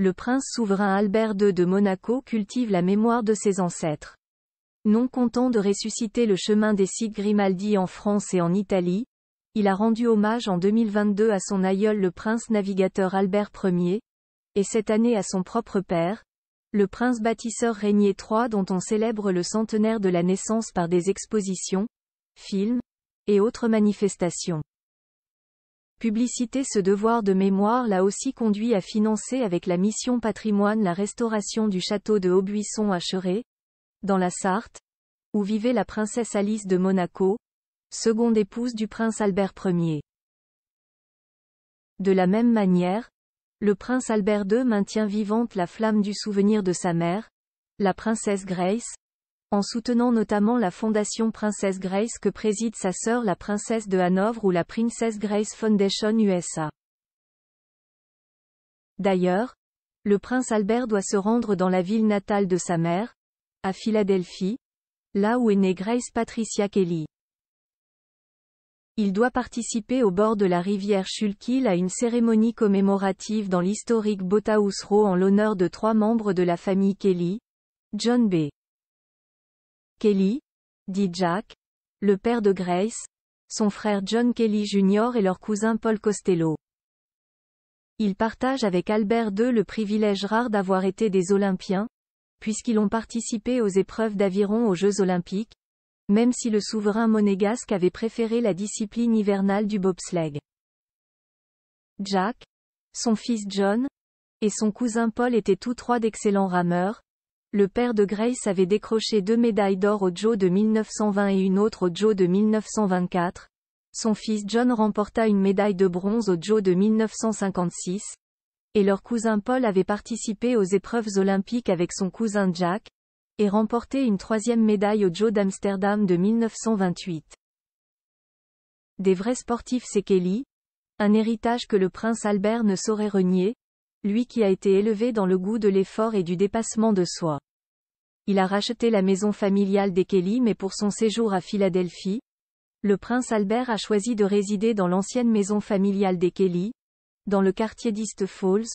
Le prince souverain Albert II de Monaco cultive la mémoire de ses ancêtres. Non content de ressusciter le chemin des sites Grimaldi en France et en Italie, il a rendu hommage en 2022 à son aïeul le prince navigateur Albert Ier, et cette année à son propre père, le prince bâtisseur Régnier III dont on célèbre le centenaire de la naissance par des expositions, films, et autres manifestations. Publicité Ce devoir de mémoire l'a aussi conduit à financer avec la mission patrimoine la restauration du château de Aubuisson à Cheret, dans la Sarthe, où vivait la princesse Alice de Monaco, seconde épouse du prince Albert Ier. De la même manière, le prince Albert II maintient vivante la flamme du souvenir de sa mère, la princesse Grace, en soutenant notamment la fondation Princesse Grace que préside sa sœur la princesse de Hanovre ou la Princesse Grace Foundation USA. D'ailleurs, le prince Albert doit se rendre dans la ville natale de sa mère, à Philadelphie, là où est née Grace Patricia Kelly. Il doit participer au bord de la rivière Schuylkill à une cérémonie commémorative dans l'historique Boathouse Row en l'honneur de trois membres de la famille Kelly, John B. Kelly, dit Jack, le père de Grace, son frère John Kelly Jr. et leur cousin Paul Costello. Ils partagent avec Albert II le privilège rare d'avoir été des Olympiens, puisqu'ils ont participé aux épreuves d'aviron aux Jeux Olympiques, même si le souverain monégasque avait préféré la discipline hivernale du bobsleigh. Jack, son fils John, et son cousin Paul étaient tous trois d'excellents rameurs, le père de Grace avait décroché deux médailles d'or au Joe de 1920 et une autre au Joe de 1924. Son fils John remporta une médaille de bronze au Joe de 1956. Et leur cousin Paul avait participé aux épreuves olympiques avec son cousin Jack, et remporté une troisième médaille au Joe d'Amsterdam de 1928. Des vrais sportifs c'est Kelly, un héritage que le prince Albert ne saurait renier, lui qui a été élevé dans le goût de l'effort et du dépassement de soi il a racheté la maison familiale des Kelly mais pour son séjour à Philadelphie, le prince Albert a choisi de résider dans l'ancienne maison familiale des Kelly, dans le quartier d'East Falls,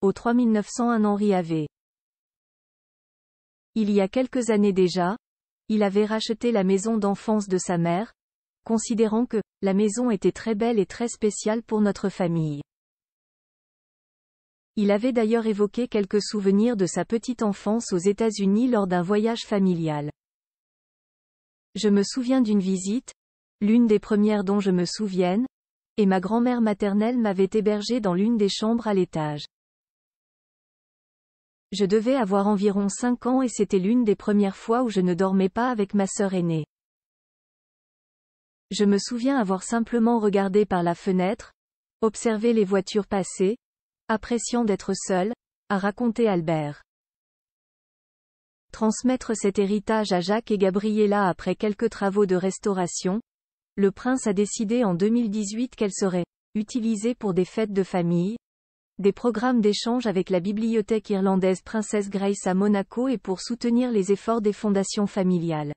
au 3901 Henry Ave. Il y a quelques années déjà, il avait racheté la maison d'enfance de sa mère, considérant que, la maison était très belle et très spéciale pour notre famille. Il avait d'ailleurs évoqué quelques souvenirs de sa petite enfance aux États-Unis lors d'un voyage familial. Je me souviens d'une visite, l'une des premières dont je me souvienne, et ma grand-mère maternelle m'avait hébergé dans l'une des chambres à l'étage. Je devais avoir environ 5 ans et c'était l'une des premières fois où je ne dormais pas avec ma sœur aînée. Je me souviens avoir simplement regardé par la fenêtre, observé les voitures passer, Appréciant d'être seul, a raconté Albert. Transmettre cet héritage à Jacques et Gabriella après quelques travaux de restauration, le prince a décidé en 2018 qu'elle serait utilisée pour des fêtes de famille, des programmes d'échange avec la bibliothèque irlandaise Princesse Grace à Monaco et pour soutenir les efforts des fondations familiales.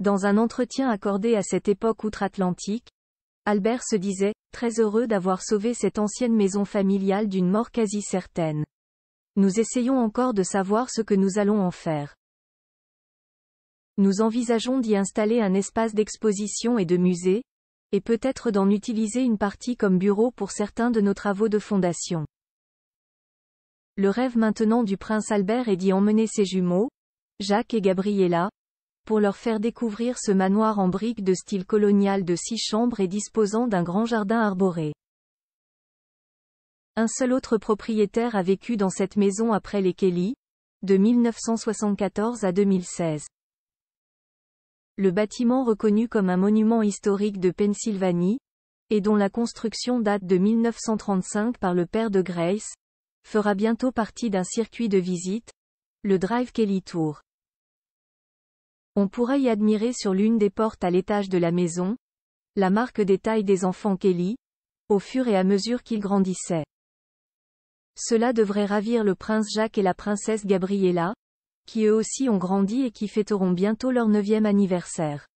Dans un entretien accordé à cette époque outre-Atlantique, Albert se disait, très heureux d'avoir sauvé cette ancienne maison familiale d'une mort quasi certaine. Nous essayons encore de savoir ce que nous allons en faire. Nous envisageons d'y installer un espace d'exposition et de musée, et peut-être d'en utiliser une partie comme bureau pour certains de nos travaux de fondation. Le rêve maintenant du prince Albert est d'y emmener ses jumeaux, Jacques et Gabriella, pour leur faire découvrir ce manoir en briques de style colonial de six chambres et disposant d'un grand jardin arboré. Un seul autre propriétaire a vécu dans cette maison après les Kelly, de 1974 à 2016. Le bâtiment reconnu comme un monument historique de Pennsylvanie, et dont la construction date de 1935 par le père de Grace, fera bientôt partie d'un circuit de visite, le Drive Kelly Tour. On pourrait y admirer sur l'une des portes à l'étage de la maison, la marque des tailles des enfants Kelly, au fur et à mesure qu'ils grandissaient. Cela devrait ravir le prince Jacques et la princesse Gabriella, qui eux aussi ont grandi et qui fêteront bientôt leur neuvième anniversaire.